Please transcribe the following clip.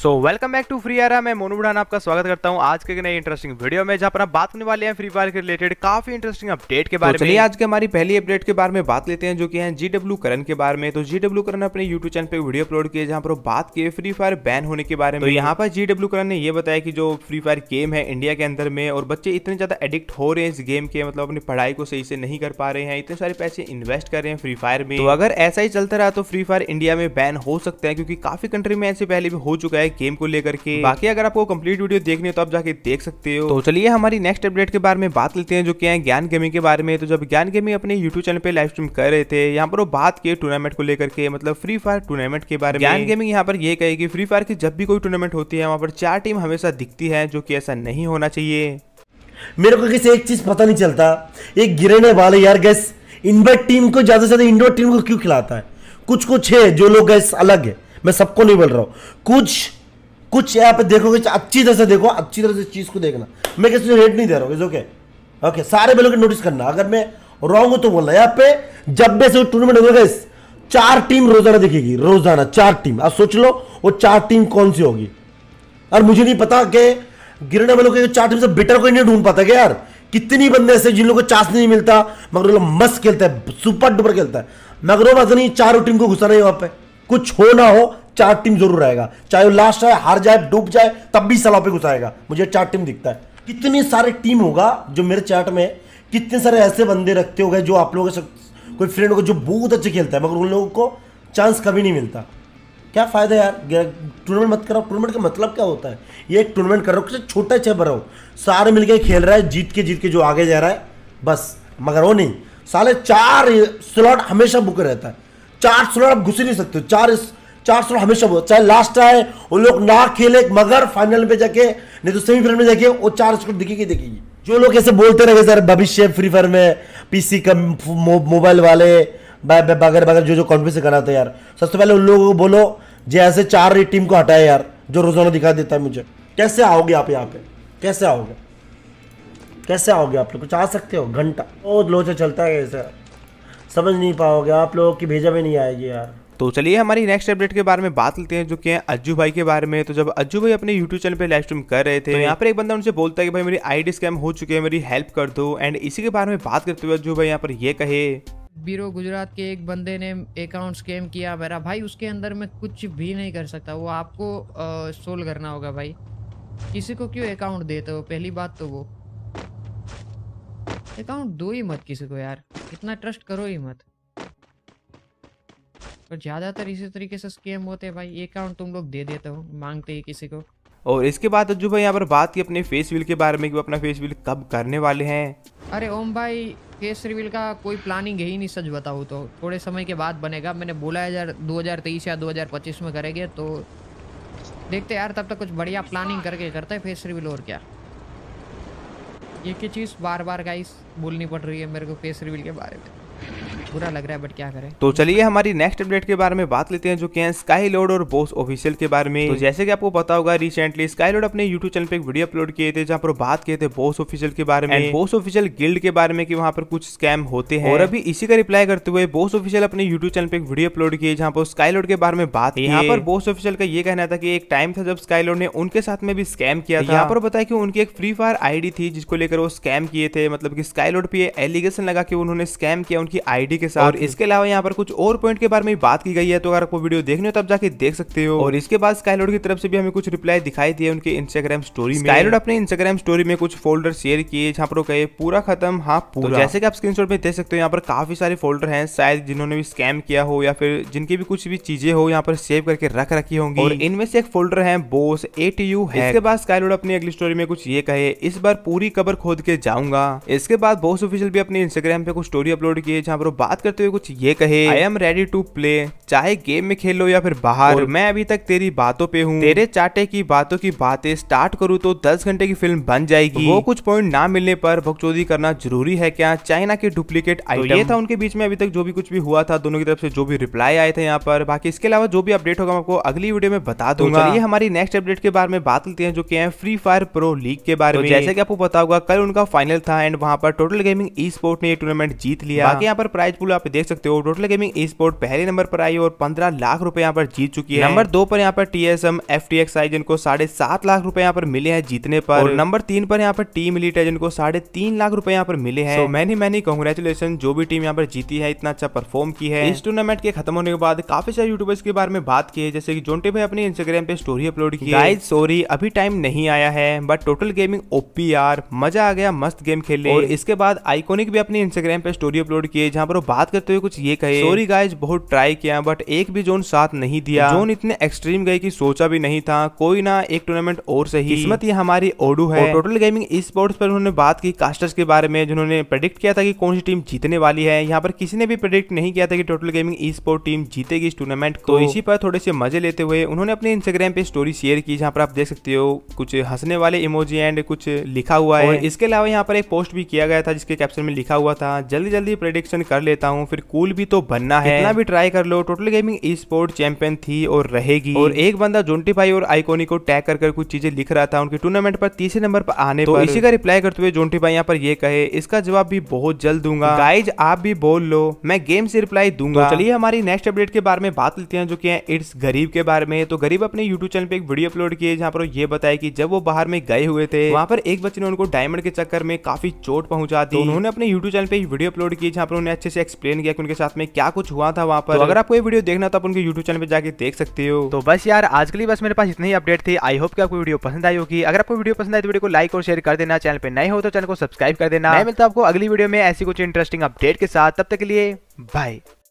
so welcome back to free आरा मैं मोनू बुढ़ाना आपका स्वागत करता हूँ आज के नए इंटरेस्टिंग वीडियो में जहां पर हम बात करने वाले हैं फ्री फायर के रिलेटेड काफी इंटरेस्टिंग अपडेट के तो बारे तो में आज के हमारी पहली अपडेट के बारे में बात लेते हैं जो कि है जी डब्ल्यू करन के बारे में तो जी डब्ल्यू करन अपने यूट्यूब चैनल पर वीडियो अपलोड किए जहाँ पर बात किए फ्री फायर बैन होने के बारे में तो यहाँ पर जी डब्ल्यू करन ने यह बताया कि जो फ्री फायर गेम है इंडिया के अंदर में और बच्चे इतने ज्यादा एडिक्ट हो रहे हैं इस गेम के मतलब अपनी पढ़ाई को सही से नहीं कर पा रहे हैं इतने सारे पैसे इन्वेस्ट कर रहे हैं फ्री फायर में तो अगर ऐसा ही चलता रहा तो फ्री फायर इंडिया में बैन हो सकता है क्योंकि काफी कंट्री में ऐसे पहले भी हो चुका है है गेम को लेकर के बाकी अगर आपको कम्प्लीट वीडियो देखने तो आप जाके देख सकते हो तो चलिए हमारी नेक्स्ट अपडेट के बारे में बात लेते हैं जो की है ज्ञान गेमिंग के बारे में तो जब ज्ञान गेमिंग अपने यूट्यूब चैनल पर लाइव स्ट्रीम कर रहे थे यहाँ पर वो बात किए टूर्नामेंट को लेकर के मतलब फ्री फायर टूर्नामेंट के बारे में ज्ञान गेमिंग यहाँ पर ये कहे की फ्री फायर की जब भी कोई टूर्नामेंट होती है वहाँ पर चार टीम हमेशा दिखती है जो की ऐसा नहीं होना चाहिए मेरे को किसी एक चीज पता नहीं चलता एक गिरने वाले यार गैस इनवर्ट टीम को ज्यादा से ज्यादा इंडोर टीम को क्यों खिलाता है कुछ कुछ है जो लोग गैस अलग है मैं सबको नहीं बोल रहा हूं कुछ कुछ यहाँ पे देखोगे तो अच्छी तरह से देखो अच्छी तरह से चीज़ को देखना मैं किसी रेट नहीं दे रहा हूँ ओके ओके सारे बेलों के नोटिस करना अगर मैं रॉन्ग हूं तो बोलना यहाँ पे जब भी ऐसे टूर्नामेंट होगा इस चार टीम रोजाना दिखेगी रोजाना चार टीम अब सोच लो वो चार टीम कौन सी होगी और मुझे नहीं पता कि गिरने वालों के चार टीम से बेटर कोई नहीं ढूंढ पाता क्या यार कितनी बंदे ऐसे जिन लोगों को चांस नहीं मिलता मगर लोग मस्त खेलता है सुपर डुपर खेलता है मगर वो बात नहीं चारों टीम को घुसा नहीं वहां पे कुछ हो ना हो चार टीम जरूर आएगा चाहे वो लास्ट आए हार जाए डूब जाए तब भी सलाह पे घुसाएगा मुझे चार टीम दिखता है कितने सारे टीम होगा जो मेरे चैट में कितने सारे ऐसे बंदे रखते हो जो आप लोगों के कोई फ्रेंड होगा जो बहुत अच्छे खेलता है मगर उन लोगों को चांस कभी नहीं मिलता क्या फ़ायदा यार टूर्नामेंट मत कराओ टूर्नामेंट का मतलब क्या होता है ये एक टूर्नामेंट करो कि हो किसी छोटा चैबर हो सारे मिलके खेल रहा है जीत के जीत के जो आगे जा रहा है बस मगर वो नहीं साले चार स्लॉट हमेशा बुक रहता है चार स्लॉट आप घुस नहीं सकते चार चार सौ हमेशा बोलो चाहे लास्ट आए वो लोग ना खेले मगर फाइनल में जाके नहीं तो सेमीफाइनल में जाके वो चार स्कोर दिखेगी दिखेगी जो लोग ऐसे बोलते रहे सर भविष्य फ्री फायर में पीसी का मोबाइल वाले बगैर बगैर जो जो कॉन्फ्रेंस कराते यार सबसे पहले उन लोगों को बोलो ऐसे चार टीम को हटाए यार जो रोजाना दिखा देता है मुझे कैसे आओगे आप यहाँ पे कैसे आओगे कैसे आओगे आप लोग कुछ आ सकते हो घंटा बहुत लोचा चलता है ऐसे समझ नहीं पाओगे आप लोगों की भेजा भी नहीं आएगी यार तो चलिए हमारी नेक्स्ट अपडेट के बारे में बात लेते हैं जो कि है अज्जू भाई के बारे में तो जब अज्जू भाई अपने यूट्यूब चैनल पे लाइव स्ट्रीम कर रहे थे तो यहाँ पर एक बंदा उनसे बोलता है कि भाई मेरी आईडी स्कैम हो चुकी है मेरी हेल्प कर दो एंड इसी के बारे में बात करते हुए अज्जू भाई यहाँ पर ये कहे बीरो गुजरात के एक बंदे ने अकाउंट स्कैम किया मेरा भाई उसके अंदर मैं कुछ भी नहीं कर सकता वो आपको सोल्व करना होगा भाई किसी को क्यों अकाउंट देते हो पहली बात तो वो अकाउंट दो ही मत किसी को यार इतना ट्रस्ट करो ही मत तो ज़्यादातर इसी तरीके से स्कैम होते भाई ये अकाउंट तुम लोग दे देते हो मांगते ही किसी को और इसके बाद जो भाई यहाँ पर बात की अपने फेस व्हील के बारे में कि अपना फेस व्हील कब करने वाले हैं अरे ओम भाई फेस रिवील का कोई प्लानिंग है ही नहीं सच बताऊँ तो थोड़े समय के बाद बनेगा मैंने बोला है यार 2023 या 2025 में करेंगे तो देखते यार तब तक कुछ बढ़िया प्लानिंग करके करते हैं फेस रिवील और क्या ये चीज़ बार बार गाइस बोलनी पड़ रही है मेरे को फेस रिवील के बारे में बुरा लग रहा है बट क्या करें तो चलिए हमारी नेक्स्ट अपडेट के बारे में बात लेते हैं जो कि स्काई लोड और बोस ऑफिशियल के बारे में तो जैसे कि आपको पता होगा रिसेंटली स्काई लोड अपने यूट्यूब चैनल पे एक वीडियो अपलोड किए थे जहाँ पर बात किए थे बोस ऑफिशियल के बारे में बोस ऑफिशियल गिल्ड के बारे में वहाँ पर कुछ स्कैम होते हैं और अभी इसी का रिप्लाई करते हुए बोस ऑफिशियल अपने यूट्यूब चैनल पे एक वीडियो अपलोड किए जहाँ पर स्काई लोड के बारे में बात यहाँ पर बोस ऑफिशियल का ये कहना था की एक टाइम था जब स्काई लोड ने उनके साथ में भी स्कैम किया था यहाँ पर बताया कि उनकी एक फ्री फायर आईडी थी जिसको लेकर वो स्कैम किए थे मतलब की स्काई लोड पे एलिगेशन लगा कि उन्होंने स्कैम किया उनकी आईडी आईडी के साथ और इसके अलावा यहाँ पर कुछ और पॉइंट के बारे में बात की गई है तो अगर आपको वीडियो देखने हो तब जाके देख सकते हो और इसके बाद स्काईलोड की तरफ से भी हमें कुछ रिप्लाई दिखाई दिए उनके इंस्टाग्राम स्टोरी में स्काईलोड अपने इंस्टाग्राम स्टोरी में कुछ फोल्डर शेयर किए जहाँ पर कहे पूरा खत्म हाँ तो पूरा जैसे की आप स्क्रीन में देख सकते हो यहाँ पर काफी सारे फोल्डर है शायद जिन्होंने भी स्कैम किया हो या फिर जिनकी भी कुछ भी चीजें हो यहाँ पर सेव करके रख रखी होंगी और इनमें से एक फोल्डर है बोस ए टी यू है इसके बाद स्काईलोड अपनी अगली स्टोरी में कुछ ये कहे इस बार पूरी कबर खोद के जाऊंगा इसके बाद बोस ऑफिशियल भी अपने इंस्टाग्राम पे कुछ स्टोरी अपलोड किए जहाँ पर बात करते हुए कुछ ये कहे I am ready to play चाहे गेम में खेलो या फिर बाहर मैं अभी तक तेरी बातों पे हूँ तेरे चाटे की बातों की बातें स्टार्ट करूँ तो दस घंटे की फिल्म बन जाएगी वो कुछ पॉइंट ना मिलने पर भगचौदी करना जरूरी है क्या चाइना के डुप्लीकेट आइटम तो ये था उनके बीच में अभी तक जो भी कुछ भी हुआ था दोनों की तरफ से जो भी रिप्लाई आए थे यहाँ पर बाकी इसके अलावा जो भी अपडेट होगा मैं आपको अगली वीडियो में बता तो दूंगा ये हमारी नेक्स्ट अपडेट के बारे में बात करते हैं जो की है फ्री फायर प्रो लीग के बारे तो में जैसे की आपको बताऊंगा कल उनका फाइनल था एंड वहाँ पर टोटल गेमिंग ई स्पोर्ट ने ये टूर्नामेंट जीत लिया यहाँ पर प्राइज डेडपूल आप देख सकते हो टोटल गेमिंग ई स्पोर्ट पहले नंबर पर आई और पंद्रह लाख रुपए यहाँ पर जीत चुकी है नंबर दो पर यहाँ पर T S M F T X आई जिनको साढ़े सात लाख रुपए यहाँ पर मिले हैं जीतने पर और नंबर तीन पर यहाँ पर टीम लीट है जिनको साढ़े तीन लाख रुपए यहाँ पर मिले हैं मैनी मैनी कॉन्ग्रेचुलेशन जो भी टीम यहाँ पर जीती है इतना अच्छा परफॉर्म की है इस टूर्नामेंट के खत्म होने के बाद काफी सारे यूट्यूबर्स के बारे में बात की है जैसे की जोनटे भाई अपने इंस्टाग्राम पे स्टोरी अपलोड की है सॉरी अभी टाइम नहीं आया है बट टोटल गेमिंग ओपी मजा आ गया मस्त गेम खेल और इसके बाद आइकोनिक भी अपने इंस्टाग्राम पे स्टोरी अपलोड किए जहाँ पर वो बात करते हुए कुछ ये कहे सॉरी गाइज बहुत ट्राई किया बट एक भी जोन साथ नहीं दिया जोन इतने एक्सट्रीम गए की सोचा भी नहीं था कोई ना एक टूर्नामेंट और सही किस्मत ये हमारी ओडू है टोटल गेमिंग स्पोर्ट्स पर उन्होंने बात की कास्टर्स के बारे में जिन्होंने प्रेडिक्ट किया था कि कौन सी टीम जीतने वाली है यहाँ पर किसी ने भी प्रेडिक्ट नहीं किया था कि total gaming esport team जीतेगी इस टूर्नामेंट को तो इसी पर थोड़े से मजे लेते हुए उन्होंने अपने इंस्टाग्राम पे स्टोरी शेयर की जहाँ पर आप देख सकते हो कुछ हंसने वाले इमोजी एंड कुछ लिखा हुआ है इसके अलावा यहाँ पर एक पोस्ट भी किया गया था जिसके कैप्शन में लिखा हुआ था जल्दी जल्दी प्रेडिक्शन कर लेते लेता हूँ फिर कूल भी तो बनना है इतना भी ट्राई कर लो total gaming esport champion थी और रहेगी और एक बंदा जोटिफाई और आइकोनी को टैग कर, कर कुछ चीजें लिख रहा था उनके टूर्नामेंट पर तीसरे नंबर पर आने तो पर इसी का रिप्लाई करते हुए जोटिफाई यहाँ पर ये कहे इसका जवाब भी बहुत जल्द दूंगा गाइज आप भी बोल लो मैं गेम से रिप्लाई दूंगा तो चलिए हमारी नेक्स्ट अपडेट के बारे में बात लेते हैं जो की है इट्स गरीब के बारे में तो गरीब अपने यूट्यूब चैनल पे एक वीडियो अपलोड किए जहाँ पर ये बताया की जब वो बाहर में गए हुए थे वहाँ पर एक बच्चे ने उनको डायमंड के चक्कर में काफी चोट पहुंचा दी तो उन्होंने अपने यूट्यूब चैनल पे वीडियो अपलोड किए जहाँ पर उन्हें अच्छे से एक्सप्लेन किया कि उनके साथ में क्या कुछ हुआ था वहाँ पर तो अगर आपको ये वीडियो देखना तो आप उनके यूट्यूब चैनल पर जाकर देख सकते हो तो बस यार आज के लिए बस मेरे पास इतनी ही अपडेट थी आई होप कि आपको वीडियो पसंद आई होगी अगर आपको वीडियो पसंद आए तो वीडियो को लाइक और शेयर कर देना चैनल पर नए हो तो चैनल को सब्सक्राइब कर देना मैं मिलता आपको अगली वीडियो में ऐसी कुछ इंटरेस्टिंग अपडेट के साथ तब तक के लिए बाय